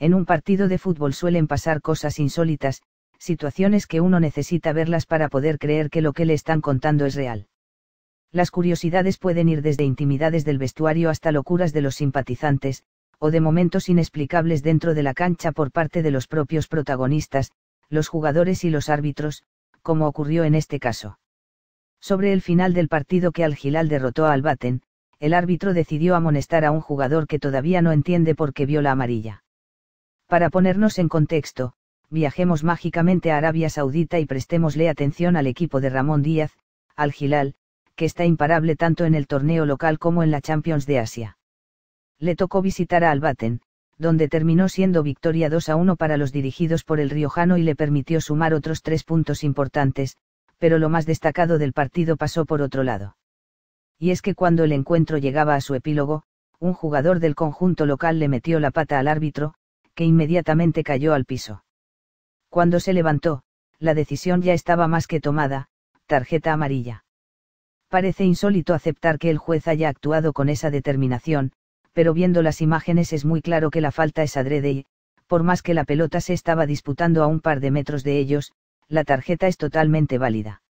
En un partido de fútbol suelen pasar cosas insólitas, situaciones que uno necesita verlas para poder creer que lo que le están contando es real. Las curiosidades pueden ir desde intimidades del vestuario hasta locuras de los simpatizantes, o de momentos inexplicables dentro de la cancha por parte de los propios protagonistas, los jugadores y los árbitros, como ocurrió en este caso. Sobre el final del partido que Al Gilal derrotó a Albaten, el árbitro decidió amonestar a un jugador que todavía no entiende por qué vio la amarilla. Para ponernos en contexto, viajemos mágicamente a Arabia Saudita y prestémosle atención al equipo de Ramón Díaz, al Gilal, que está imparable tanto en el torneo local como en la Champions de Asia. Le tocó visitar a Albaten, donde terminó siendo victoria 2 a 1 para los dirigidos por el Riojano y le permitió sumar otros tres puntos importantes, pero lo más destacado del partido pasó por otro lado. Y es que cuando el encuentro llegaba a su epílogo, un jugador del conjunto local le metió la pata al árbitro, que inmediatamente cayó al piso. Cuando se levantó, la decisión ya estaba más que tomada, tarjeta amarilla. Parece insólito aceptar que el juez haya actuado con esa determinación, pero viendo las imágenes es muy claro que la falta es adrede y, por más que la pelota se estaba disputando a un par de metros de ellos, la tarjeta es totalmente válida.